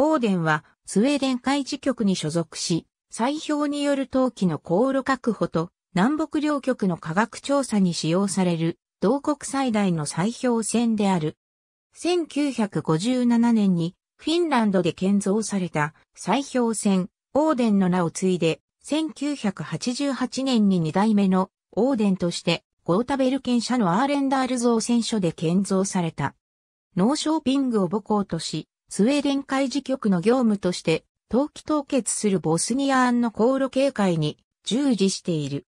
オーデンはスウェーデン海事局に所属し、砕氷による陶器の航路確保と南北両局の科学調査に使用される同国最大の砕氷船である。1957年にフィンランドで建造された砕氷船オーデンの名を継いで1988年に2代目のオーデンとしてゴータベル県社のアーレンダール造船所で建造された。ノーショーピングを母校とし、スウェーデン海事局の業務として、冬季凍結するボスニア案の航路警戒に従事している。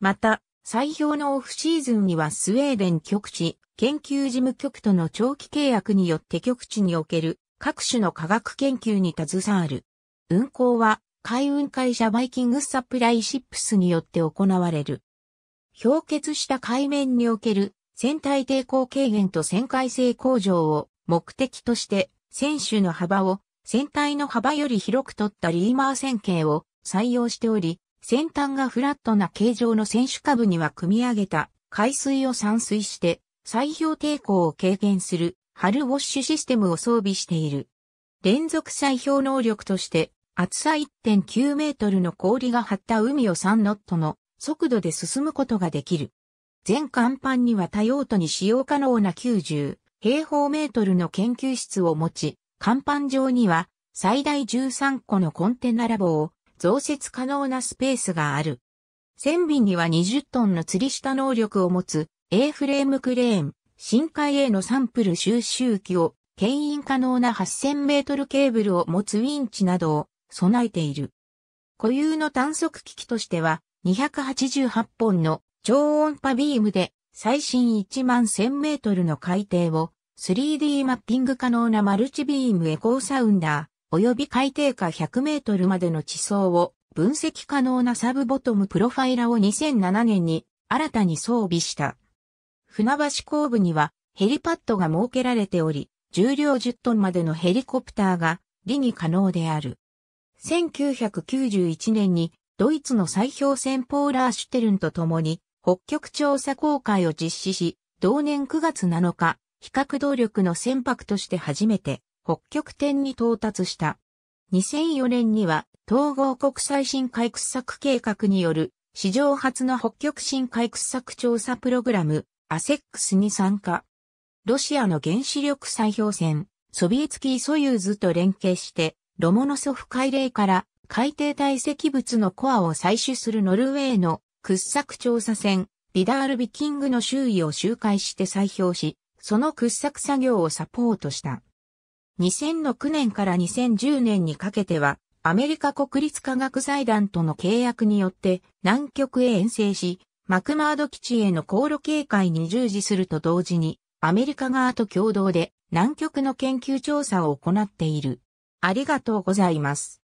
また、採氷のオフシーズンにはスウェーデン局地、研究事務局との長期契約によって局地における各種の科学研究に携わる。運航は海運会社バイキングサプライシップスによって行われる。氷結した海面における船体抵抗軽減と旋回性向上を目的として船首の幅を船体の幅より広く取ったリーマー線形を採用しており、先端がフラットな形状の船首下部には組み上げた海水を散水して砕氷抵抗を軽減するハルウォッシュシステムを装備している。連続砕氷能力として厚さ1.9メートルの氷が張った海を3ノットの速度で進むことができる。全甲板には多用途に使用可能な90平方メートルの研究室を持ち、甲板上には最大13個のコンテナラボを増設可能なスペースがある。船尾には20トンの釣り下能力を持つ A フレームクレーン、深海へのサンプル収集機を、牽引可能な8000メートルケーブルを持つウィンチなどを備えている。固有の探測機器としては、288本の超音波ビームで最新1万1000メートルの海底を 3D マッピング可能なマルチビームエコーサウンダー及び海底下100メートルまでの地層を分析可能なサブボトムプロファイラを2007年に新たに装備した。船橋後部にはヘリパッドが設けられており、重量10トンまでのヘリコプターが理に可能である。1991年にドイツの砕氷船ポーラーシュテルンと共に北極調査公開を実施し、同年9月7日、比較動力の船舶として初めて北極点に到達した。2004年には統合国際新海掘削計画による史上初の北極新海掘削調査プログラム、アセックスに参加。ロシアの原子力砕氷船、ソビエツキーソユーズと連携して、ロモノソフ海嶺から海底堆積物のコアを採取するノルウェーの掘削調査船、ビダールビキングの周囲を周回して採氷し、その掘削作業をサポートした。2006年から2010年にかけては、アメリカ国立科学財団との契約によって南極へ遠征し、マクマード基地への航路警戒に従事すると同時に、アメリカ側と共同で南極の研究調査を行っている。ありがとうございます。